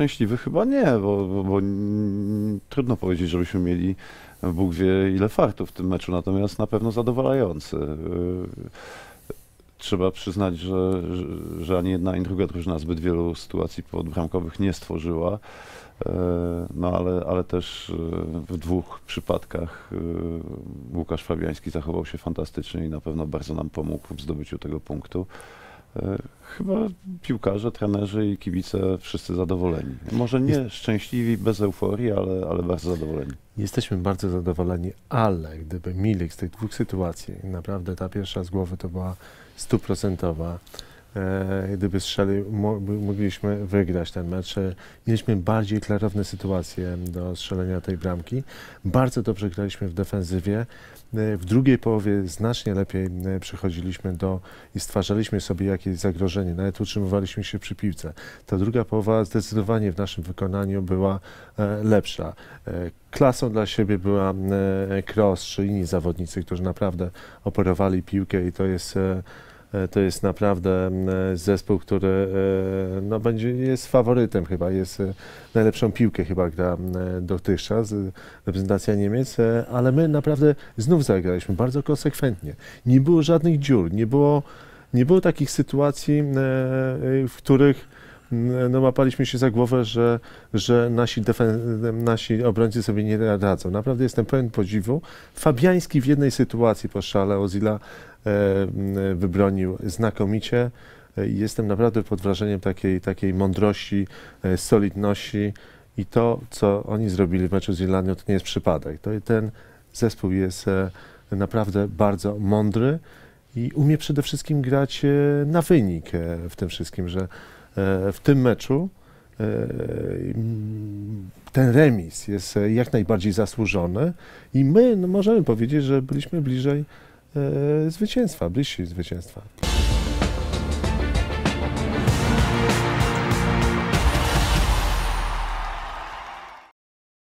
szczęśliwy chyba nie, bo, bo, bo trudno powiedzieć, żebyśmy mieli Bóg wie ile fartów w tym meczu, natomiast na pewno zadowalający. Y, trzeba przyznać, że, że ani jedna, ani druga drużyna zbyt wielu sytuacji podbramkowych nie stworzyła. Y, no ale, ale też y, w dwóch przypadkach Łukasz Fabiański zachował się fantastycznie i na pewno bardzo nam pomógł w zdobyciu tego punktu. E, chyba piłkarze, trenerzy i kibice wszyscy zadowoleni. Może nie szczęśliwi, bez euforii, ale, ale bardzo zadowoleni. Jesteśmy bardzo zadowoleni, ale gdyby Milik z tych dwóch sytuacji, naprawdę ta pierwsza z głowy to była stuprocentowa, E, gdyby strzelił, mogliśmy wygrać ten mecz. E, mieliśmy bardziej klarowne sytuacje do strzelenia tej bramki. Bardzo dobrze graliśmy w defensywie. E, w drugiej połowie znacznie lepiej przychodziliśmy do i stwarzaliśmy sobie jakieś zagrożenie, nawet utrzymywaliśmy się przy piłce. Ta druga połowa zdecydowanie w naszym wykonaniu była lepsza. Klasą dla siebie była Cross czy inni zawodnicy, którzy naprawdę operowali piłkę i to jest E, to jest naprawdę mm, zespół, który e, no, będzie, jest faworytem chyba, jest e, najlepszą piłkę chyba gra dotychczas, reprezentacja Niemiec, ale my naprawdę znów zagraliśmy bardzo konsekwentnie. Nie było żadnych dziur, nie było, nie było takich sytuacji, w których no łapaliśmy się za głowę, że, że nasi, nasi obrońcy sobie nie radzą. Naprawdę jestem pełen podziwu. Fabiański w jednej sytuacji po szale Ozila e, wybronił znakomicie. E, jestem naprawdę pod wrażeniem takiej, takiej mądrości, e, solidności i to, co oni zrobili w meczu z Irlandią, to nie jest przypadek. To, ten zespół jest e, naprawdę bardzo mądry i umie przede wszystkim grać e, na wynik e, w tym wszystkim, że w tym meczu e, ten remis jest e, jak najbardziej zasłużony i my no, możemy powiedzieć, że byliśmy bliżej e, zwycięstwa, bliżsi zwycięstwa.